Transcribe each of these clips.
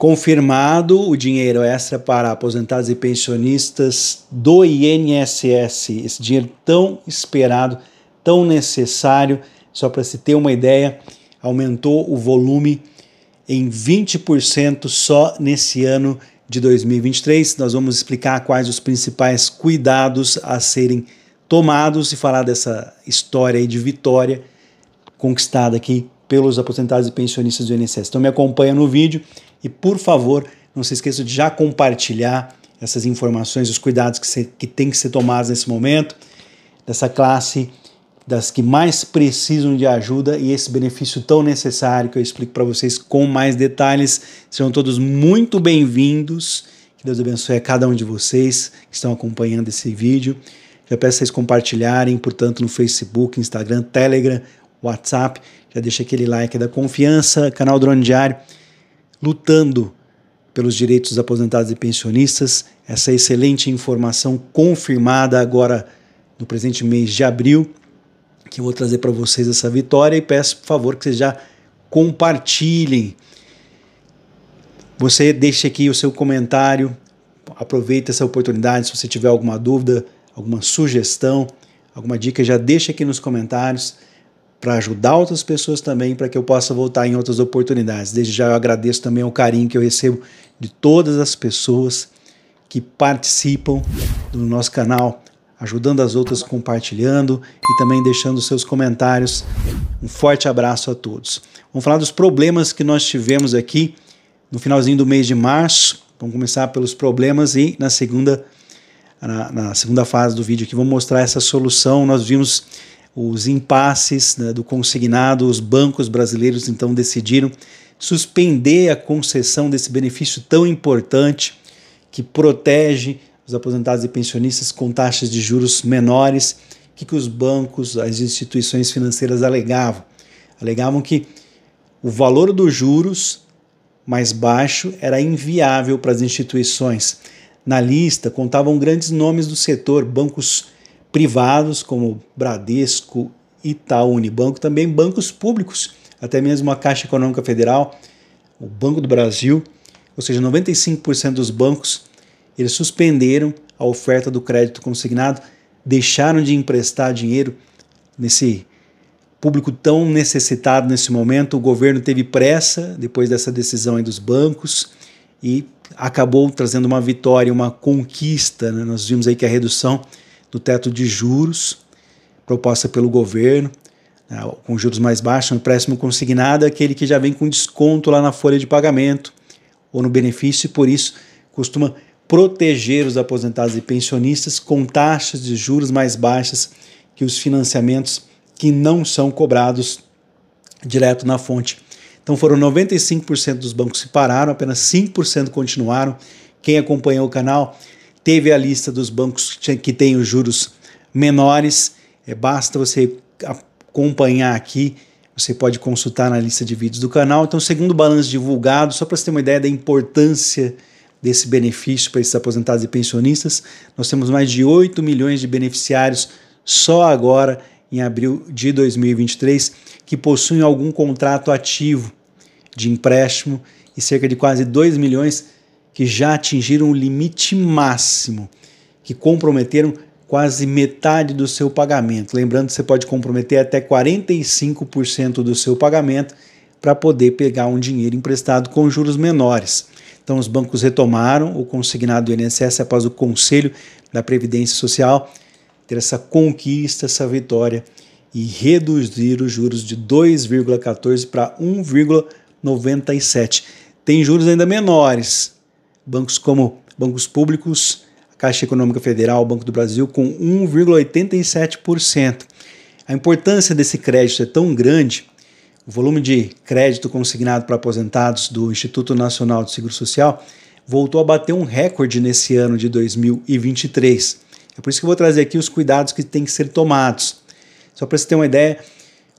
confirmado o dinheiro extra para aposentados e pensionistas do INSS, esse dinheiro tão esperado, tão necessário. Só para se ter uma ideia, aumentou o volume em 20% só nesse ano de 2023. Nós vamos explicar quais os principais cuidados a serem tomados e falar dessa história de vitória conquistada aqui pelos aposentados e pensionistas do INSS. Então me acompanha no vídeo e por favor, não se esqueça de já compartilhar essas informações, os cuidados que, se, que tem que ser tomados nesse momento, dessa classe das que mais precisam de ajuda e esse benefício tão necessário que eu explico para vocês com mais detalhes. Sejam todos muito bem-vindos. Que Deus abençoe a cada um de vocês que estão acompanhando esse vídeo. Já peço vocês compartilharem, portanto, no Facebook, Instagram, Telegram, WhatsApp. Já deixa aquele like da confiança, canal Drone Diário lutando pelos direitos dos aposentados e pensionistas. Essa excelente informação confirmada agora no presente mês de abril, que eu vou trazer para vocês essa vitória e peço, por favor, que vocês já compartilhem. Você deixe aqui o seu comentário, aproveita essa oportunidade. Se você tiver alguma dúvida, alguma sugestão, alguma dica, já deixa aqui nos comentários para ajudar outras pessoas também, para que eu possa voltar em outras oportunidades. Desde já eu agradeço também o carinho que eu recebo de todas as pessoas que participam do nosso canal, ajudando as outras compartilhando e também deixando seus comentários. Um forte abraço a todos. Vamos falar dos problemas que nós tivemos aqui no finalzinho do mês de março. Vamos começar pelos problemas e na segunda na, na segunda fase do vídeo aqui vamos mostrar essa solução. Nós vimos os impasses né, do consignado, os bancos brasileiros então decidiram suspender a concessão desse benefício tão importante que protege os aposentados e pensionistas com taxas de juros menores que, que os bancos, as instituições financeiras alegavam. Alegavam que o valor dos juros mais baixo era inviável para as instituições. Na lista contavam grandes nomes do setor, bancos privados como Bradesco, Itaú, Unibanco, também bancos públicos, até mesmo a Caixa Econômica Federal, o Banco do Brasil, ou seja, 95% dos bancos eles suspenderam a oferta do crédito consignado, deixaram de emprestar dinheiro nesse público tão necessitado nesse momento. O governo teve pressa depois dessa decisão dos bancos e acabou trazendo uma vitória, uma conquista. Né? Nós vimos aí que a redução do teto de juros proposta pelo governo, né, com juros mais baixos, no empréstimo consignado, é aquele que já vem com desconto lá na folha de pagamento ou no benefício, e por isso costuma proteger os aposentados e pensionistas com taxas de juros mais baixas que os financiamentos que não são cobrados direto na fonte. Então foram 95% dos bancos que pararam, apenas 5% continuaram. Quem acompanhou o canal teve a lista dos bancos que têm os juros menores. É, basta você acompanhar aqui, você pode consultar na lista de vídeos do canal. Então, segundo o balanço divulgado, só para você ter uma ideia da importância desse benefício para esses aposentados e pensionistas, nós temos mais de 8 milhões de beneficiários só agora, em abril de 2023, que possuem algum contrato ativo de empréstimo e cerca de quase 2 milhões que já atingiram o limite máximo, que comprometeram quase metade do seu pagamento. Lembrando que você pode comprometer até 45% do seu pagamento para poder pegar um dinheiro emprestado com juros menores. Então, os bancos retomaram o consignado do INSS após o Conselho da Previdência Social ter essa conquista, essa vitória e reduzir os juros de 2,14 para 1,97. Tem juros ainda menores, bancos como bancos públicos, a Caixa Econômica Federal, o Banco do Brasil, com 1,87%. A importância desse crédito é tão grande, o volume de crédito consignado para aposentados do Instituto Nacional de Seguro Social voltou a bater um recorde nesse ano de 2023. É por isso que eu vou trazer aqui os cuidados que têm que ser tomados. Só para você ter uma ideia,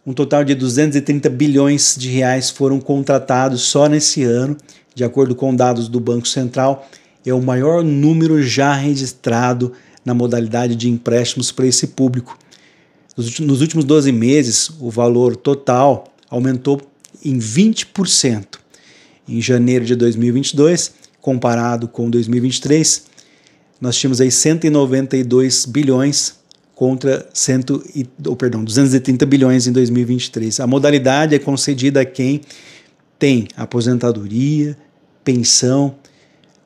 um total de 230 bilhões de reais foram contratados só nesse ano, de acordo com dados do Banco Central, é o maior número já registrado na modalidade de empréstimos para esse público. Nos últimos 12 meses, o valor total aumentou em 20%. Em janeiro de 2022, comparado com 2023, nós tínhamos aí 192 bilhões contra 100, ou, oh, perdão, 230 bilhões em 2023. A modalidade é concedida a quem tem aposentadoria, pensão,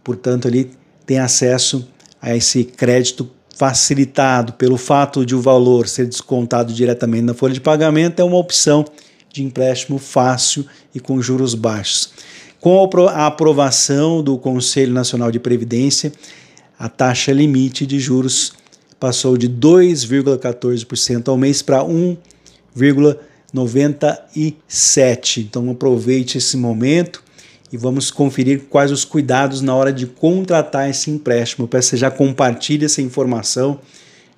portanto, ali tem acesso a esse crédito facilitado pelo fato de o valor ser descontado diretamente na folha de pagamento, é uma opção de empréstimo fácil e com juros baixos. Com a aprovação do Conselho Nacional de Previdência, a taxa limite de juros passou de 2,14% ao mês para 1,97%. Então aproveite esse momento e vamos conferir quais os cuidados na hora de contratar esse empréstimo. Eu peço que você já compartilhe essa informação,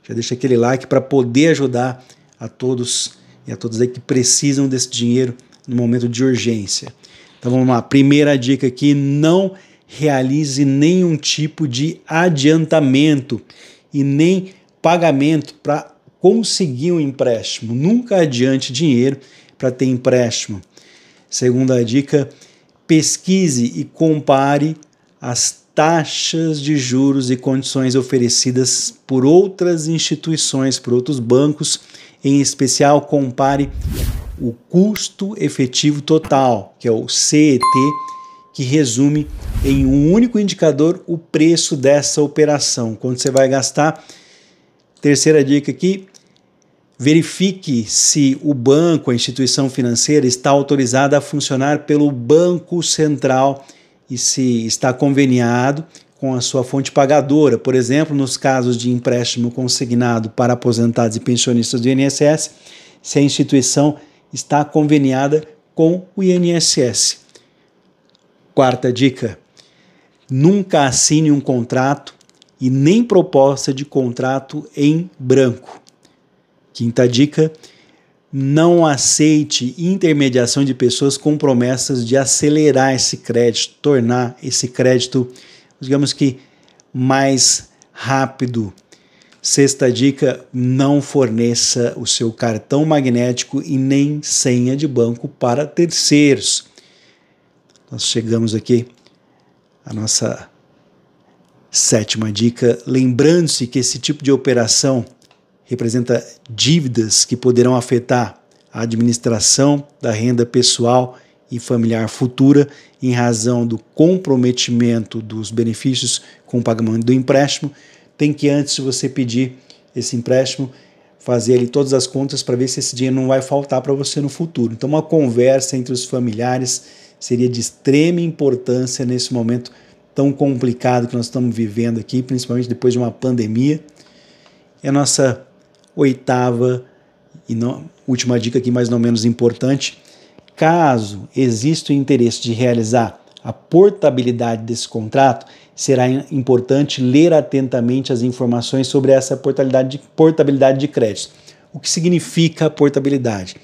já deixa aquele like para poder ajudar a todos e a todos aí que precisam desse dinheiro no momento de urgência. Então vamos lá, primeira dica aqui, não realize nenhum tipo de adiantamento e nem pagamento para conseguir um empréstimo. Nunca adiante dinheiro para ter empréstimo. Segunda dica: pesquise e compare as taxas de juros e condições oferecidas por outras instituições, por outros bancos. Em especial, compare o custo efetivo total, que é o CET que resume em um único indicador o preço dessa operação. Quando você vai gastar, terceira dica aqui, verifique se o banco, a instituição financeira, está autorizada a funcionar pelo Banco Central e se está conveniado com a sua fonte pagadora. Por exemplo, nos casos de empréstimo consignado para aposentados e pensionistas do INSS, se a instituição está conveniada com o INSS. Quarta dica: nunca assine um contrato e nem proposta de contrato em branco. Quinta dica: não aceite intermediação de pessoas com promessas de acelerar esse crédito, tornar esse crédito, digamos que, mais rápido. Sexta dica: não forneça o seu cartão magnético e nem senha de banco para terceiros nós chegamos aqui à nossa sétima dica, lembrando-se que esse tipo de operação representa dívidas que poderão afetar a administração da renda pessoal e familiar futura em razão do comprometimento dos benefícios com o pagamento do empréstimo, tem que antes de você pedir esse empréstimo fazer ali todas as contas para ver se esse dinheiro não vai faltar para você no futuro. Então uma conversa entre os familiares seria de extrema importância nesse momento tão complicado que nós estamos vivendo aqui, principalmente depois de uma pandemia. É a nossa oitava e não, última dica aqui, mais ou menos importante. Caso exista o interesse de realizar a portabilidade desse contrato, será importante ler atentamente as informações sobre essa portabilidade de, portabilidade de crédito. O que significa portabilidade?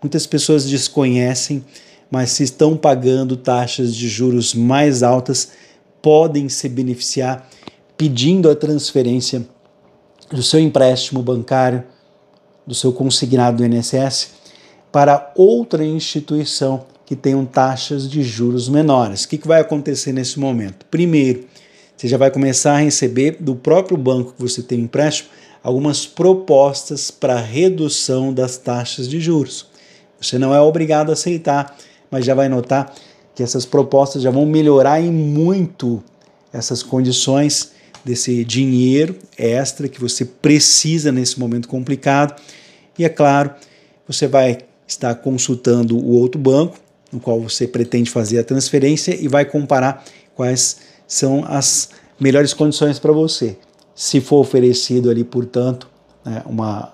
Muitas pessoas desconhecem mas se estão pagando taxas de juros mais altas, podem se beneficiar pedindo a transferência do seu empréstimo bancário, do seu consignado do INSS, para outra instituição que tenham taxas de juros menores. O que, que vai acontecer nesse momento? Primeiro, você já vai começar a receber do próprio banco que você tem empréstimo algumas propostas para redução das taxas de juros. Você não é obrigado a aceitar, mas já vai notar que essas propostas já vão melhorar em muito essas condições desse dinheiro extra que você precisa nesse momento complicado. E é claro, você vai estar consultando o outro banco no qual você pretende fazer a transferência e vai comparar quais são as melhores condições para você. Se for oferecido ali, portanto, né, uma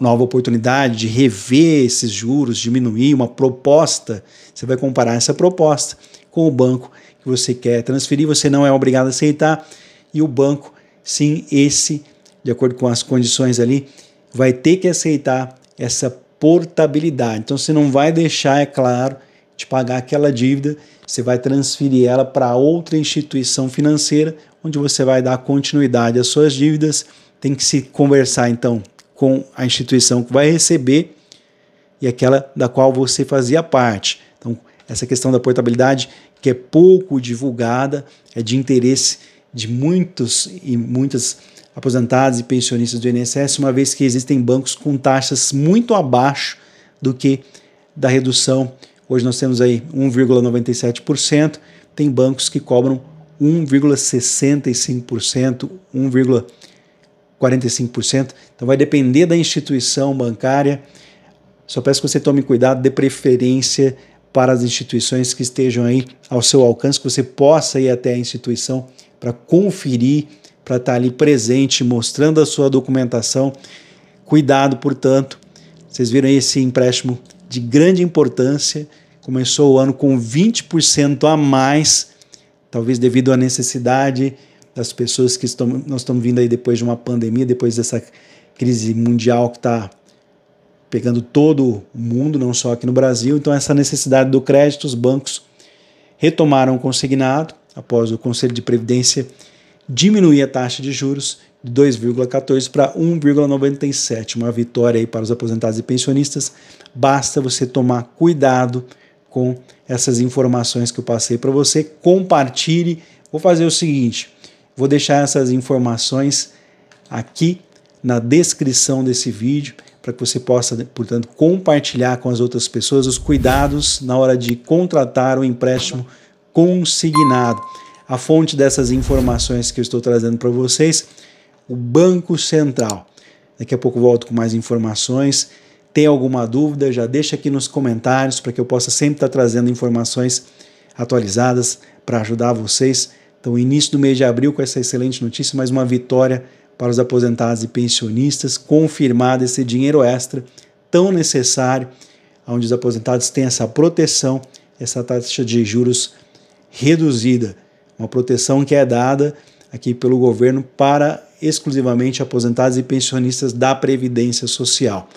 nova oportunidade de rever esses juros, diminuir uma proposta, você vai comparar essa proposta com o banco que você quer transferir, você não é obrigado a aceitar e o banco, sim, esse, de acordo com as condições ali, vai ter que aceitar essa portabilidade. Então você não vai deixar, é claro, de pagar aquela dívida, você vai transferir ela para outra instituição financeira, onde você vai dar continuidade às suas dívidas. Tem que se conversar então com a instituição que vai receber e aquela da qual você fazia parte. Então, essa questão da portabilidade, que é pouco divulgada, é de interesse de muitos e muitas aposentados e pensionistas do INSS, uma vez que existem bancos com taxas muito abaixo do que da redução. Hoje nós temos aí 1,97%, tem bancos que cobram 1,65%, 1,65%. 45%. Então vai depender da instituição bancária. Só peço que você tome cuidado, de preferência para as instituições que estejam aí ao seu alcance, que você possa ir até a instituição para conferir, para estar ali presente, mostrando a sua documentação. Cuidado, portanto. Vocês viram aí esse empréstimo de grande importância. Começou o ano com 20% a mais, talvez devido à necessidade das pessoas que estão, nós estamos vindo aí depois de uma pandemia, depois dessa crise mundial que está pegando todo o mundo, não só aqui no Brasil. Então, essa necessidade do crédito, os bancos retomaram o consignado após o Conselho de Previdência diminuir a taxa de juros de 2,14 para 1,97. Uma vitória aí para os aposentados e pensionistas. Basta você tomar cuidado com essas informações que eu passei para você. Compartilhe. Vou fazer o seguinte: Vou deixar essas informações aqui na descrição desse vídeo para que você possa, portanto, compartilhar com as outras pessoas os cuidados na hora de contratar o um empréstimo consignado. A fonte dessas informações que eu estou trazendo para vocês, o Banco Central. Daqui a pouco volto com mais informações. Tem alguma dúvida? Já deixa aqui nos comentários para que eu possa sempre estar trazendo informações atualizadas para ajudar vocês então, início do mês de abril com essa excelente notícia, mais uma vitória para os aposentados e pensionistas, confirmado esse dinheiro extra tão necessário, onde os aposentados têm essa proteção, essa taxa de juros reduzida, uma proteção que é dada aqui pelo governo para exclusivamente aposentados e pensionistas da Previdência Social.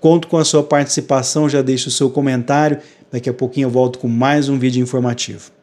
Conto com a sua participação, já deixe o seu comentário. Daqui a pouquinho eu volto com mais um vídeo informativo.